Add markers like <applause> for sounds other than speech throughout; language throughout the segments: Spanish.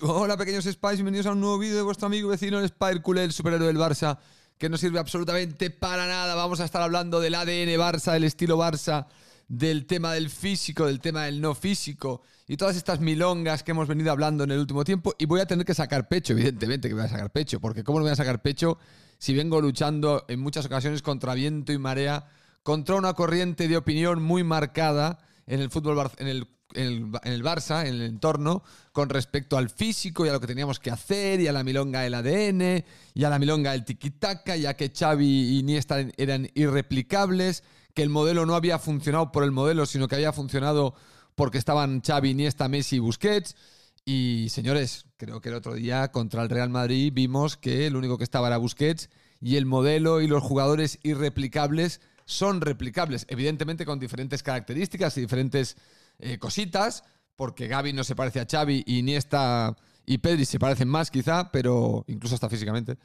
Hola pequeños Spice, bienvenidos a un nuevo vídeo de vuestro amigo vecino el Spire el superhéroe del Barça, que no sirve absolutamente para nada. Vamos a estar hablando del ADN Barça, del estilo Barça, del tema del físico, del tema del no físico y todas estas milongas que hemos venido hablando en el último tiempo. Y voy a tener que sacar pecho, evidentemente que voy a sacar pecho, porque ¿cómo no voy a sacar pecho si vengo luchando en muchas ocasiones contra viento y marea, contra una corriente de opinión muy marcada? en el fútbol, en, el, Barça, en el entorno, con respecto al físico y a lo que teníamos que hacer, y a la milonga del ADN, y a la milonga del tiquitaca, ya que Xavi y Iniesta eran irreplicables, que el modelo no había funcionado por el modelo, sino que había funcionado porque estaban Xavi, Iniesta, Messi y Busquets. Y señores, creo que el otro día contra el Real Madrid vimos que el único que estaba era Busquets y el modelo y los jugadores irreplicables son replicables, evidentemente con diferentes características y diferentes eh, cositas, porque Gaby no se parece a Xavi y Iniesta y Pedri se parecen más quizá, pero incluso hasta físicamente.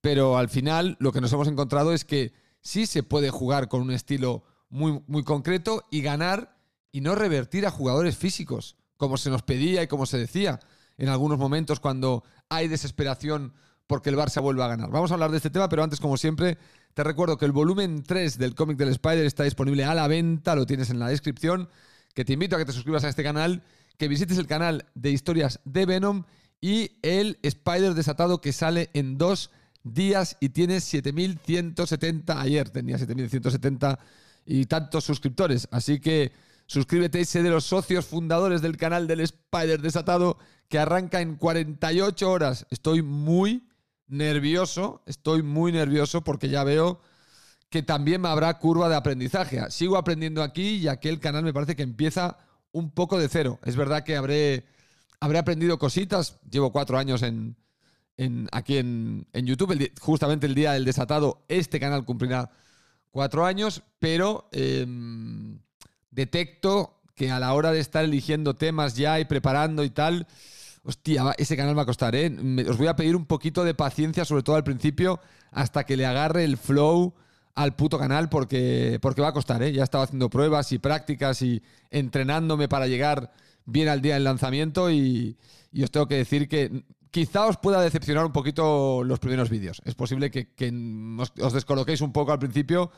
Pero al final lo que nos hemos encontrado es que sí se puede jugar con un estilo muy, muy concreto y ganar y no revertir a jugadores físicos, como se nos pedía y como se decía en algunos momentos cuando hay desesperación porque el Barça vuelva a ganar. Vamos a hablar de este tema, pero antes, como siempre, te recuerdo que el volumen 3 del cómic del Spider está disponible a la venta, lo tienes en la descripción, que te invito a que te suscribas a este canal, que visites el canal de historias de Venom y el Spider desatado que sale en dos días y tiene 7.170, ayer tenía 7.170 y tantos suscriptores, así que suscríbete y sé de los socios fundadores del canal del Spider desatado que arranca en 48 horas. Estoy muy nervioso, estoy muy nervioso porque ya veo que también me habrá curva de aprendizaje. Sigo aprendiendo aquí y aquel canal me parece que empieza un poco de cero. Es verdad que habré, habré aprendido cositas. Llevo cuatro años en, aquí en, YouTube. justamente el día del desatado, este canal cumplirá cuatro años, pero em, detecto que a la hora de estar eligiendo temas ya y preparando y tal, hostia, ese canal va a costar, ¿eh? os voy a pedir un poquito de paciencia, sobre todo al principio, hasta que le agarre el flow al puto canal, porque, porque va a costar, ¿eh? Ya estaba haciendo pruebas y prácticas y entrenándome para llegar bien al día del lanzamiento y, os tengo que decir que quizá os pueda decepcionar un poquito los primeros vídeos. Es posible que, os, descoloquéis un poco al principio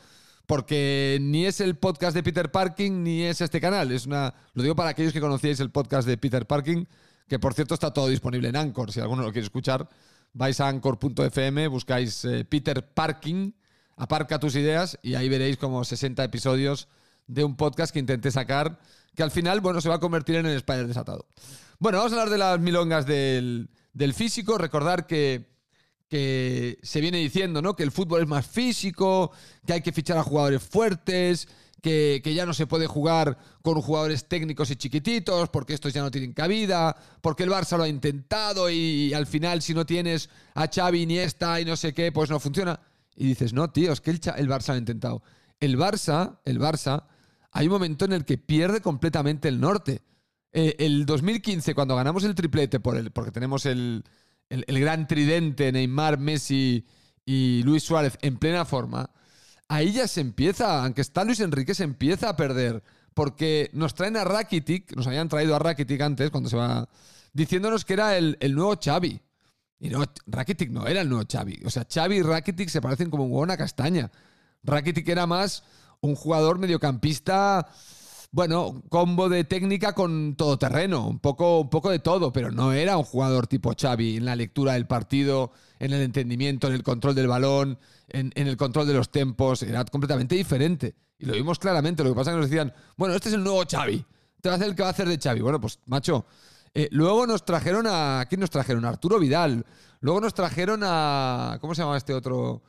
porque ni es el podcast de Peter Parking ni es este canal. Es una, lo digo para aquellos que conocíais el podcast de Peter Parking, que por cierto está todo disponible en Anchor, si alguno lo quiere escuchar, vais a anchor.fm, buscáis eh, Peter Parking, aparca tus ideas y ahí veréis como 60 episodios de un podcast que intenté sacar, que al final, bueno, se va a convertir en el Spider desatado. Bueno, vamos a hablar de las milongas del, físico, recordar que que se viene diciendo, ¿no? Que el fútbol es más físico, que hay que fichar a jugadores fuertes, que, ya no se puede jugar con jugadores técnicos y chiquititos, porque estos ya no tienen cabida, porque el Barça lo ha intentado y, al final si no tienes a Xavi, esta y no sé qué, pues no funciona. Y dices, no, tío, es que el, Barça lo ha intentado. El Barça, el Barça, hay un momento en el que pierde completamente el norte. Eh, el 2015, cuando ganamos el triplete, por el, porque tenemos el gran tridente Neymar, Messi y Luis Suárez en plena forma, ahí ya se empieza, aunque está Luis Enrique, se empieza a perder. Porque nos traen a Rakitic, nos habían traído a Rakitic antes, cuando se va, diciéndonos que era el, nuevo Xavi. Y no, Rakitic no era el nuevo Xavi. O sea, Xavi y Rakitic se parecen como un huevo a una castaña. Rakitic era más un jugador mediocampista bueno, combo de técnica con todoterreno, un poco, un poco de todo, pero no era un jugador tipo Xavi en la lectura del partido, en el entendimiento, en el control del balón, en, el control de los tempos, era completamente diferente. Y lo vimos claramente, lo que pasa es que nos decían, bueno, este es el nuevo Xavi, te va a hacer el que va a hacer de Xavi. Bueno, pues macho, eh, luego nos trajeron a, ¿quién nos trajeron? A Arturo Vidal, luego nos trajeron a, ¿cómo se llama este otro?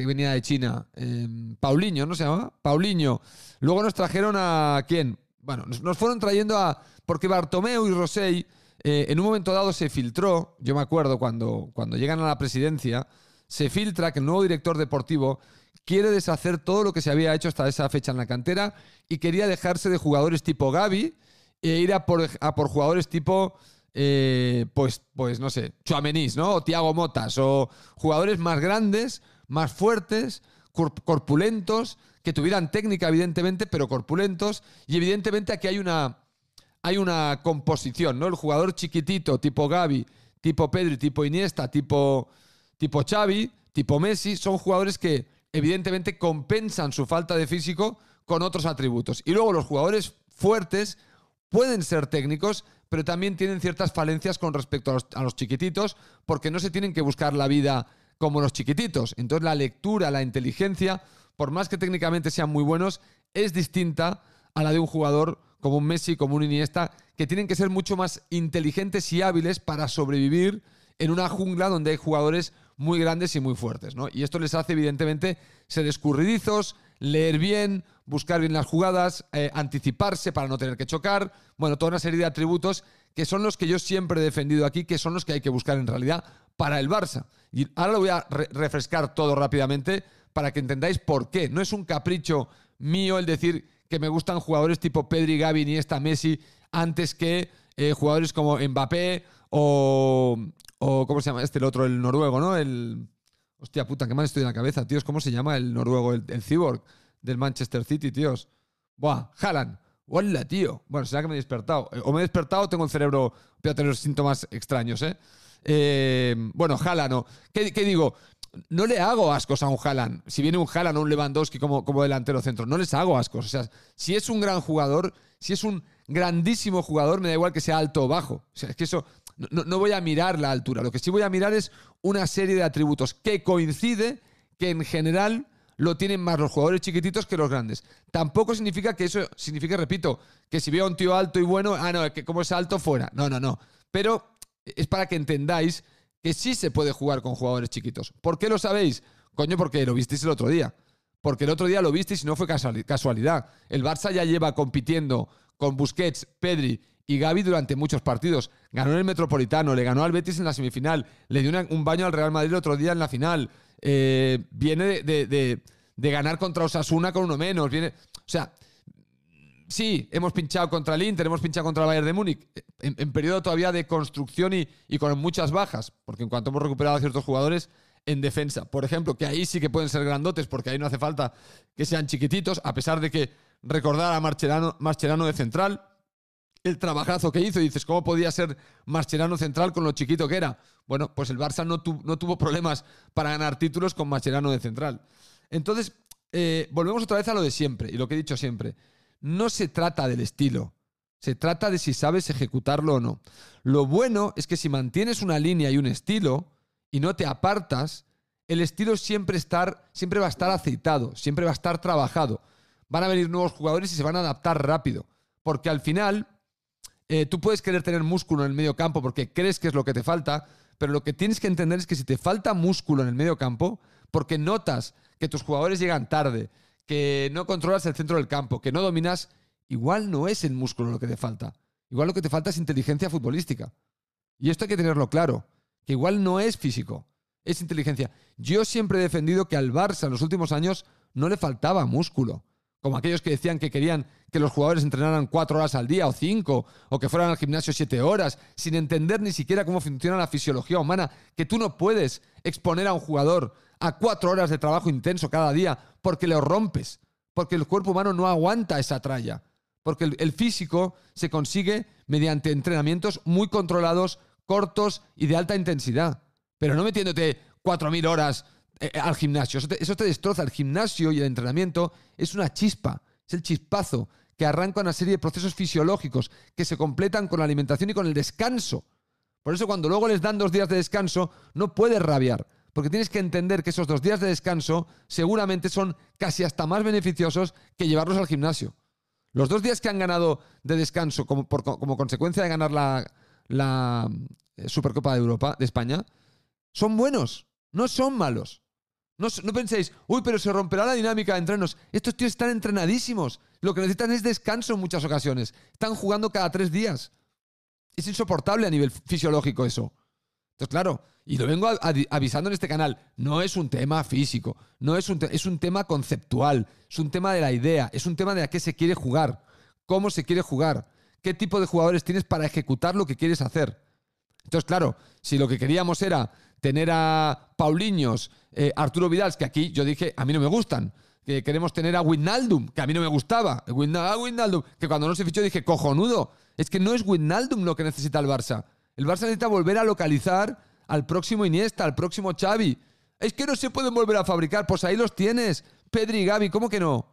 que venía de China, eh, Paulinho, ¿no se llama? Paulinho. Luego nos trajeron a quién? Bueno, nos, fueron trayendo a... Porque Bartomeu y Rosell eh, en un momento dado se filtró, yo me acuerdo cuando, cuando llegan a la presidencia, se filtra que el nuevo director deportivo quiere deshacer todo lo que se había hecho hasta esa fecha en la cantera y quería dejarse de jugadores tipo Gaby e ir a por, a por jugadores tipo... Eh, pues, pues no sé, Chuamenís, ¿no? O Tiago Motas, o jugadores más grandes más fuertes, corpulentos, que tuvieran técnica, evidentemente, pero corpulentos. Y evidentemente aquí hay una, hay una composición, ¿no? El jugador chiquitito, tipo Gaby, tipo Pedri, tipo Iniesta, tipo, tipo Xavi, tipo Messi, son jugadores que evidentemente compensan su falta de físico con otros atributos. Y luego los jugadores fuertes pueden ser técnicos, pero también tienen ciertas falencias con respecto a los chiquititos, porque no se tienen que buscar la vida como los chiquititos. Entonces la lectura, la inteligencia, por más que técnicamente sean muy buenos, es distinta a la de un jugador como un Messi, como un Iniesta, que tienen que ser mucho más inteligentes y hábiles para sobrevivir en una jungla donde hay jugadores muy grandes y muy fuertes, ¿no? Y esto les hace, evidentemente, ser escurridizos, leer bien, buscar bien las jugadas, eh, anticiparse para no tener que chocar, bueno, toda una serie de atributos que son los que yo siempre he defendido aquí, que son los que hay que buscar en realidad para el Barça. Y ahora lo voy a refrescar todo rápidamente para que entendáis por qué. No es un capricho mío el decir que me gustan jugadores tipo Pedri, y esta Messi, antes que eh, jugadores como Mbappé o, ¿Cómo se llama este, el otro, el noruego, no? El... Hostia puta, qué mal estoy en la cabeza, tíos. ¿Cómo se llama el noruego, el, cyborg del Manchester City, tíos? Buah, Haaland. Hola, tío. Bueno, será que me he despertado. Eh, o me he despertado o tengo el cerebro. Voy a tener síntomas extraños, ¿eh? eh bueno, Jalan, no. ¿Qué, digo? No le hago ascos a un Jalan. Si viene un Jalan o un Lewandowski como, como delantero centro, no les hago ascos. O sea, si es un gran jugador, si es un grandísimo jugador, me da igual que sea alto o bajo. O sea, es que eso. no voy a mirar la altura. Lo que sí voy a mirar es una serie de atributos que coincide, que en general lo tienen más los jugadores chiquititos que los grandes. Tampoco significa que eso, significa, repito, que si veo a un tío alto y bueno, ah, no, que como es alto fuera. No, no, no. Pero es para que entendáis que sí se puede jugar con jugadores chiquitos. ¿Por qué lo sabéis? Coño, porque lo visteis el otro día. Porque el otro día lo visteis y no fue casualidad. El Barça ya lleva compitiendo con Busquets, Pedri y Gaby durante muchos partidos. Ganó en el Metropolitano, le ganó al Betis en la semifinal, le dio un baño al Real Madrid el otro día en la final. Eh, viene de, de, ganar contra Osasuna con uno menos. Viene, o sea, sí, hemos pinchado contra el Inter, hemos pinchado contra el Bayern de Múnich, eh, en, periodo todavía de construcción y, y, con muchas bajas, porque en cuanto hemos recuperado a ciertos jugadores en defensa, por ejemplo, que ahí sí que pueden ser grandotes, porque ahí no hace falta que sean chiquititos, a pesar de que recordar a Marcherano, Marcherano de central, el trabajazo que hizo. Y dices, ¿cómo podía ser Mascherano central con lo chiquito que era? Bueno, pues el Barça no, tuvo problemas para ganar títulos con Mascherano de central. Entonces, eh, volvemos otra vez a lo de siempre y lo que he dicho siempre. No se trata del estilo, se trata de si sabes ejecutarlo o no. Lo bueno es que si mantienes una línea y un estilo y no te apartas, el estilo siempre, estar, siempre va a estar aceitado, siempre va a estar trabajado. Van a venir nuevos jugadores y se van a adaptar rápido. Porque al final, eh, tú puedes querer tener músculo en el medio campo porque crees que es lo que te falta, pero lo que tienes que entender es que si te falta músculo en el medio campo, porque notas que tus jugadores llegan tarde, que no controlas el centro del campo, que no dominas, igual no es el músculo lo que te falta. Igual lo que te falta es inteligencia futbolística. Y esto hay que tenerlo claro, que igual no es físico, es inteligencia. Yo siempre he defendido que al Barça en los últimos años no le faltaba músculo como aquellos que decían que querían que los jugadores entrenaran cuatro horas al día o cinco, o que fueran al gimnasio siete horas, sin entender ni siquiera cómo funciona la fisiología humana, que tú no puedes exponer a un jugador a cuatro horas de trabajo intenso cada día porque lo rompes, porque el cuerpo humano no aguanta esa tralla, porque el, físico se consigue mediante entrenamientos muy controlados, cortos y de alta intensidad, pero no metiéndote cuatro mil horas eh, al gimnasio. Eso te, destroza. El gimnasio y el entrenamiento es una chispa, es el chispazo que arranca una serie de procesos fisiológicos que se completan con la alimentación y con el descanso. Por eso cuando luego les dan dos días de descanso, no puedes rabiar, porque tienes que entender que esos dos días de descanso seguramente son casi hasta más beneficiosos que llevarlos al gimnasio. Los dos días que han ganado de descanso como, consecuencia de ganar la, la eh, Supercopa de Europa, de España, son buenos, no son malos. No, penséis, uy, pero se romperá la dinámica de entrenos. Estos tíos están entrenadísimos. Lo que necesitan es descanso en muchas ocasiones. Están jugando cada tres días. Es insoportable a nivel fisiológico eso. Entonces, claro, y lo vengo avisando en este canal, no es un tema físico, no es un, es un tema conceptual, es un tema de la idea, es un tema de a qué se quiere jugar, cómo se quiere jugar, qué tipo de jugadores tienes para ejecutar lo que quieres hacer. Entonces, claro, si lo que queríamos era tener a Paulinhos, eh, Arturo Vidal, que aquí yo dije, a mí no me gustan. Que queremos tener a Wijnaldum, que a mí no me gustaba. Wijnaldum, que cuando no se fichó dije, cojonudo. Es que no es Wijnaldum lo que necesita el Barça. El Barça necesita volver a localizar al próximo Iniesta, al próximo Xavi. Es que no se pueden volver a fabricar, pues ahí los tienes. Pedri y Gaby, ¿cómo que no?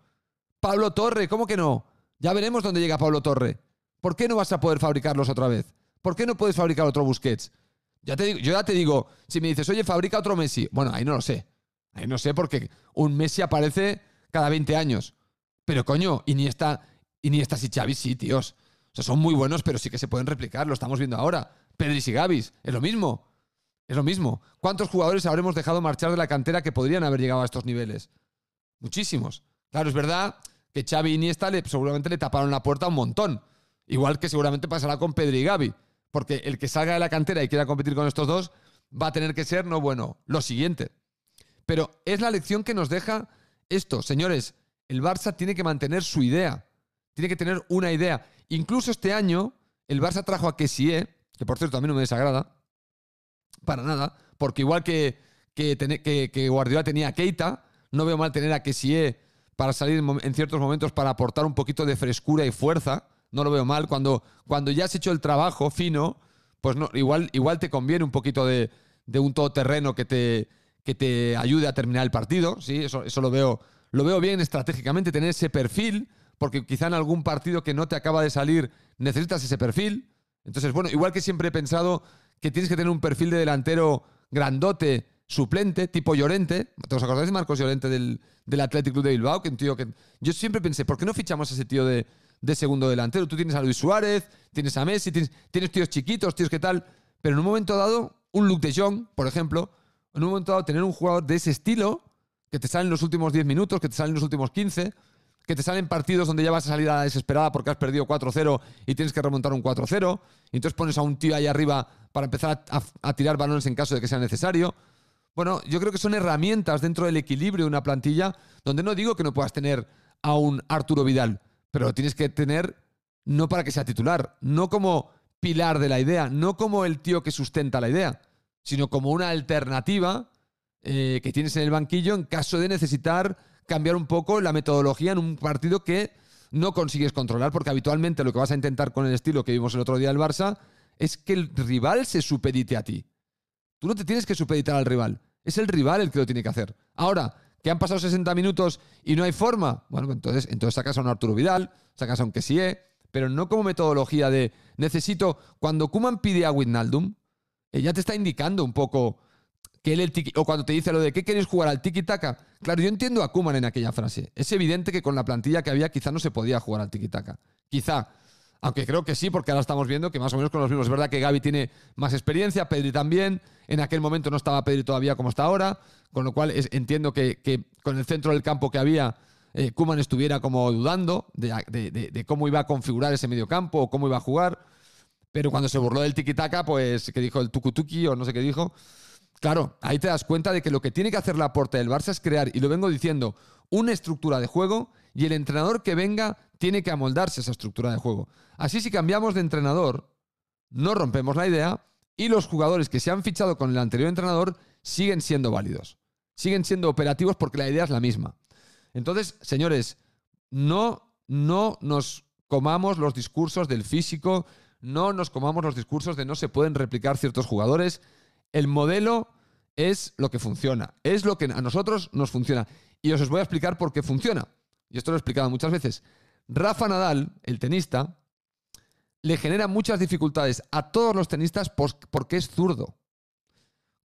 Pablo Torre, ¿cómo que no? Ya veremos dónde llega Pablo Torre. ¿Por qué no vas a poder fabricarlos otra vez? ¿Por qué no puedes fabricar otro Busquets? digo, yo ya te digo, si me dices, oye, fabrica otro Messi, bueno, ahí no lo sé. Ahí no sé porque un Messi aparece cada 20 años. Pero coño, Iniesta, Iniesta y Xavi sí, tíos. O sea, son muy buenos, pero sí que se pueden replicar, lo estamos viendo ahora. Pedris y Gabis, es lo mismo. Es lo mismo. ¿Cuántos jugadores habremos dejado marchar de la cantera que podrían haber llegado a estos niveles? Muchísimos. Claro, es verdad que Xavi y Iniesta seguramente le taparon la puerta un montón. Igual que seguramente pasará con Pedri y Gavi. Porque el que salga de la cantera y quiera competir con estos dos va a tener que ser, no bueno, lo siguiente. Pero es la lección que nos deja esto, señores. El Barça tiene que mantener su idea. Tiene que tener una idea. Incluso este año, el Barça trajo a Kessie, que por cierto a mí no me desagrada, para nada, porque igual que, que, que, que Guardiola tenía a Keita, no veo mal tener a Kessie para salir en ciertos momentos para aportar un poquito de frescura y fuerza no lo veo mal. Cuando, cuando ya has hecho el trabajo fino, pues no, igual, igual te conviene un poquito de, un todoterreno que te, que te ayude a terminar el partido. ¿sí? Eso, eso lo, veo, lo veo bien estratégicamente, tener ese perfil, porque quizá en algún partido que no te acaba de salir necesitas ese perfil. Entonces, bueno, igual que siempre he pensado que tienes que tener un perfil de delantero grandote, suplente, tipo Llorente. ¿Te acordáis de Marcos Llorente del, del Athletic Club de Bilbao? tío que. Yo siempre pensé, ¿por qué no fichamos a ese tío de, de segundo delantero. Tú tienes a Luis Suárez, tienes a Messi, tienes, tíos chiquitos, tíos que tal. Pero en un momento dado, un Luke de Jong, por ejemplo, en un momento dado tener un jugador de ese estilo, que te salen los últimos 10 minutos, que te salen los últimos 15, que te salen partidos donde ya vas a salir a la desesperada porque has perdido 4-0 y tienes que remontar un 4-0, y entonces pones a un tío ahí arriba para empezar a, tirar balones en caso de que sea necesario. Bueno, yo creo que son herramientas dentro del equilibrio de una plantilla donde no digo que no puedas tener a un Arturo Vidal, pero lo tienes que tener no para que sea titular, no como pilar de la idea, no como el tío que sustenta la idea, sino como una alternativa eh, que tienes en el banquillo en caso de necesitar cambiar un poco la metodología en un partido que no consigues controlar, porque habitualmente lo que vas a intentar con el estilo que vimos el otro día del Barça es que el rival se supedite a ti. Tú no te tienes que supeditar al rival, es el rival el que lo tiene que hacer. Ahora, ¿Que han pasado 60 minutos y no hay forma? Bueno, entonces, entonces sacas a un Arturo Vidal, sacas a un Kessie, pero no como metodología de necesito. Cuando Kuman pide a Wijnaldum, ella eh, te está indicando un poco que él el o cuando te dice lo de ¿qué queréis jugar al tiki taka? Claro, yo entiendo a Kuman en aquella frase. Es evidente que con la plantilla que había quizá no se podía jugar al tiki taka. Quizá. Aunque creo que sí, porque ahora estamos viendo que más o menos con los mismos. Es verdad que Gaby tiene más experiencia, Pedri también. En aquel momento no estaba Pedri todavía como está ahora con lo cual entiendo que, con el centro del campo que había, eh, Kuman estuviera como dudando de, cómo iba a configurar ese medio campo o cómo iba a jugar. Pero cuando se burló del tiki-taka, pues que dijo el tukutuki o no sé qué dijo. Claro, ahí te das cuenta de que lo que tiene que hacer la puerta del Barça es crear, y lo vengo diciendo, una estructura de juego y el entrenador que venga tiene que amoldarse a esa estructura de juego. Así si cambiamos de entrenador, no rompemos la idea y los jugadores que se han fichado con el anterior entrenador siguen siendo válidos siguen siendo operativos porque la idea es la misma. Entonces, señores, no, no nos comamos los discursos del físico, no nos comamos los discursos de no se pueden replicar ciertos jugadores. El modelo es lo que funciona, es lo que a nosotros nos funciona. Y os, os voy a explicar por qué funciona. Y esto lo he explicado muchas veces. Rafa Nadal, el tenista, le genera muchas dificultades a todos los tenistas porque es zurdo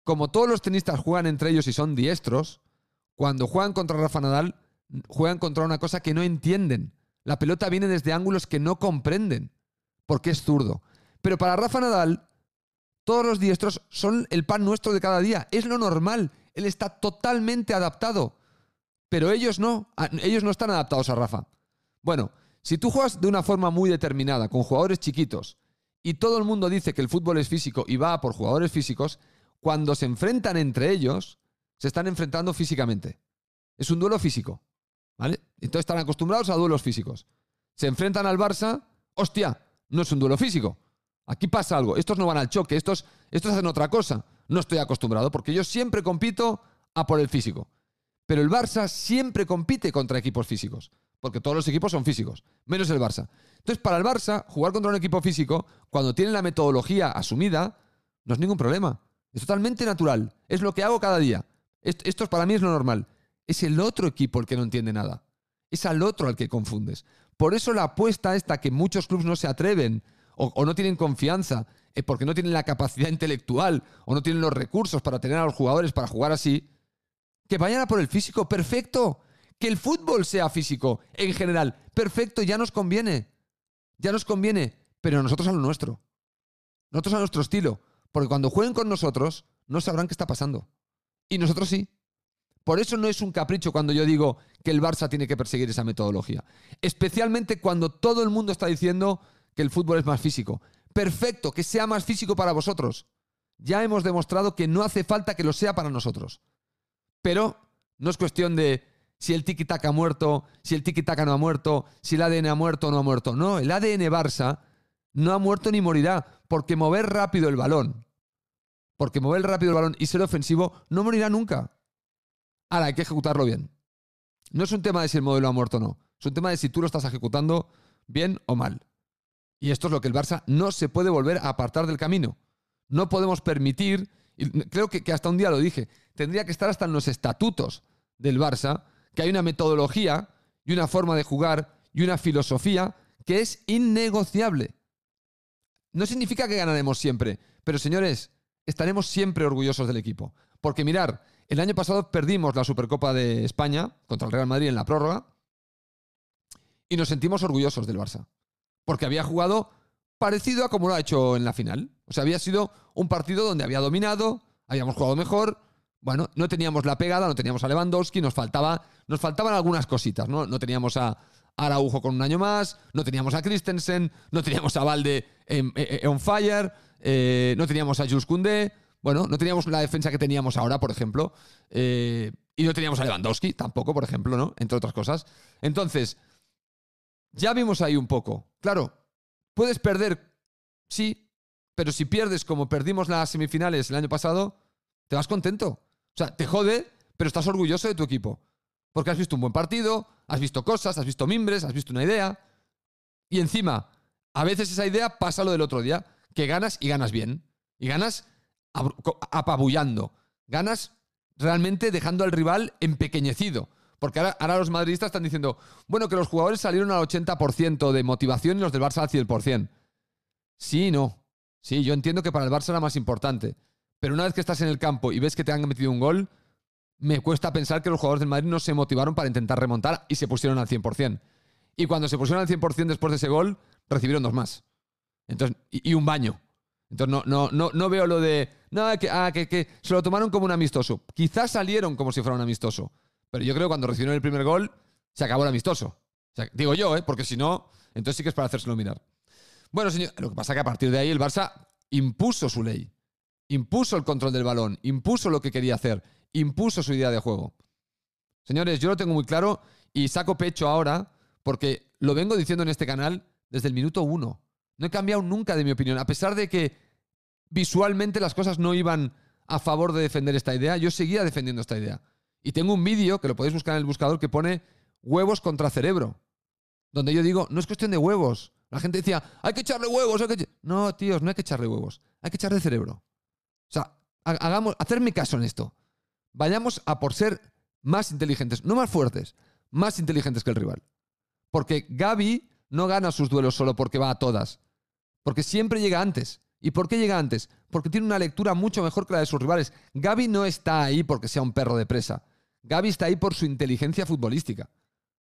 como todos los tenistas juegan entre ellos y son diestros, cuando juegan contra Rafa Nadal, juegan contra una cosa que no entienden. La pelota viene desde ángulos que no comprenden, porque es zurdo. Pero para Rafa Nadal, todos los diestros son el pan nuestro de cada día. Es lo normal. Él está totalmente adaptado. Pero ellos no. Ah, ellos no están adaptados a Rafa. Bueno, si tú juegas de una forma muy determinada, con jugadores chiquitos, y todo el mundo dice que el fútbol es físico y va por jugadores físicos, cuando se enfrentan entre ellos, se están enfrentando físicamente. Es un duelo físico. ¿Vale? Entonces están acostumbrados a duelos físicos. Se enfrentan al Barça, hostia, no es un duelo físico. Aquí pasa algo. Estos no van al choque, estos, estos hacen otra cosa. No estoy acostumbrado porque yo siempre compito a por el físico. Pero el Barça siempre compite contra equipos físicos, porque todos los equipos son físicos, menos el Barça. Entonces, para el Barça, jugar contra un equipo físico, cuando tiene la metodología asumida, no es ningún problema. Es totalmente natural. Es lo que hago cada día. Esto, para mí es lo normal. Es el otro equipo el que no entiende nada. Es al otro al que confundes. Por eso la apuesta esta que muchos clubes no se atreven o, no tienen confianza, eh, porque no tienen la capacidad <laughs> intelectual o no tienen los recursos para tener a los jugadores para jugar así, que vayan a por el físico, perfecto. Que el fútbol sea físico en general, perfecto, ya nos conviene. Ya nos conviene, pero nosotros a lo nuestro. Nosotros a nuestro estilo. Porque cuando jueguen con nosotros, no sabrán qué está pasando. Y nosotros sí. Por eso no es un capricho cuando yo digo que el Barça tiene que perseguir esa metodología. Especialmente cuando todo el mundo está diciendo que el fútbol es más físico. Perfecto, que sea más físico para vosotros. Ya hemos demostrado que no hace falta que lo sea para nosotros. Pero no es cuestión de si el tiki-taka ha muerto, si el tiki-taka no ha muerto, si el ADN ha muerto o no ha muerto. No, el ADN Barça no ha muerto ni morirá. Porque mover rápido el balón, porque mover rápido el balón y ser ofensivo no morirá nunca. Ahora, hay que ejecutarlo bien. No es un tema de si el modelo ha muerto o no. Es un tema de si tú lo estás ejecutando bien o mal. Y esto es lo que el Barça no se puede volver a apartar del camino. No podemos permitir, creo que, que hasta un día lo dije, tendría que estar hasta en los estatutos del Barça, que hay una metodología y una forma de jugar y una filosofía que es innegociable. No significa que ganaremos siempre, pero señores, estaremos siempre orgullosos del equipo. Porque mirar, el año pasado perdimos la Supercopa de España contra el Real Madrid en la prórroga y nos sentimos orgullosos del Barça. Porque había jugado parecido a como lo ha hecho en la final. O sea, había sido un partido donde había dominado, habíamos jugado mejor. Bueno, no teníamos la pegada, no teníamos a Lewandowski, nos, faltaba, nos faltaban algunas cositas, ¿no? No teníamos a, Araujo con un año más, no teníamos a Christensen, no teníamos a Valde en, eh, eh, on fire, eh, no teníamos a Jules bueno, no teníamos la defensa que teníamos ahora, por ejemplo, y no teníamos a Lewandowski tampoco, por ejemplo, ¿no? Entre otras cosas. Entonces, ya vimos ahí un poco. Claro, puedes perder, sí, pero si pierdes como perdimos las semifinales el año pasado, te vas contento. O sea, te jode, pero estás orgulloso de tu equipo. Porque has visto un buen partido, has visto cosas, has visto mimbres, has visto una idea. Y encima, a veces esa idea pasa lo del otro día, que ganas y ganas bien. Y ganas apabullando. Ganas realmente dejando al rival empequeñecido. Porque ahora, los madridistas están diciendo, bueno, que los jugadores salieron al 80% de motivación y los del Barça al 100%. Sí, no. Sí, yo entiendo que para el Barça era más importante. Pero una vez que estás en el campo y ves que te han metido un gol, me cuesta pensar que los jugadores del Madrid no se motivaron para intentar remontar y se pusieron al 100%. Y cuando se pusieron al 100% después de ese gol, recibieron dos más. Entonces, y, un baño. Entonces no, no, veo lo de... No, ah, que, que, se lo tomaron como un amistoso. Quizás salieron como si fuera un amistoso. Pero yo creo que cuando recibieron el primer gol, se acabó el amistoso. digo yo, ¿eh? porque si no, entonces sí que es para hacérselo mirar. Bueno, señor, lo que pasa es que a partir de ahí el Barça impuso su ley, impuso el control del balón, impuso lo que quería hacer impuso su idea de juego. Señores, yo lo tengo muy claro y saco pecho ahora porque lo vengo diciendo en este canal desde el minuto uno. No he cambiado nunca de mi opinión, a pesar de que visualmente las cosas no iban a favor de defender esta idea, yo seguía defendiendo esta idea. Y tengo un vídeo que lo podéis buscar en el buscador que pone huevos contra cerebro, donde yo digo, no es cuestión de huevos. La gente decía, hay que echarle huevos, que... No, tíos, no hay que echarle huevos, hay que echarle cerebro. O sea, hagamos, hacerme caso en esto. Vayamos a por ser más inteligentes, no más fuertes, más inteligentes que el rival. Porque Gaby no gana sus duelos solo porque va a todas, porque siempre llega antes. ¿Y por qué llega antes? Porque tiene una lectura mucho mejor que la de sus rivales. Gaby no está ahí porque sea un perro de presa. Gaby está ahí por su inteligencia futbolística.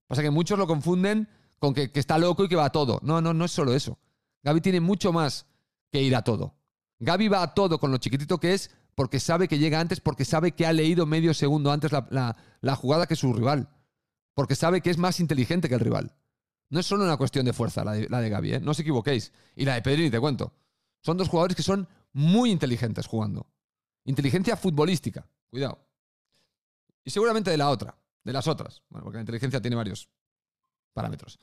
Pasa que muchos lo confunden con que, que está loco y que va a todo. No, no, no es solo eso. Gaby tiene mucho más que ir a todo. Gaby va a todo con lo chiquitito que es porque sabe que llega antes, porque sabe que ha leído medio segundo antes la, jugada que su rival, porque sabe que es más inteligente que el rival. No es solo una cuestión de fuerza la de, la Gaby, ¿eh? no os equivoquéis. Y la de Pedrini, te cuento. Son dos jugadores que son muy inteligentes jugando. Inteligencia futbolística, cuidado. Y seguramente de la otra, de las otras. Bueno, porque la inteligencia tiene varios parámetros.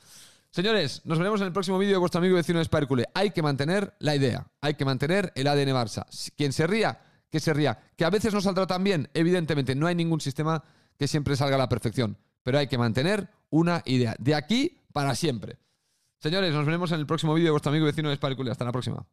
Señores, nos veremos en el próximo vídeo de vuestro amigo vecino de Hay que mantener la idea, hay que mantener el ADN Barça. Quien se ría que se ría. Que a veces no saldrá tan bien, evidentemente, no hay ningún sistema que siempre salga a la perfección, pero hay que mantener una idea, de aquí para siempre. Señores, nos veremos en el próximo vídeo de vuestro amigo vecino de Hasta la próxima.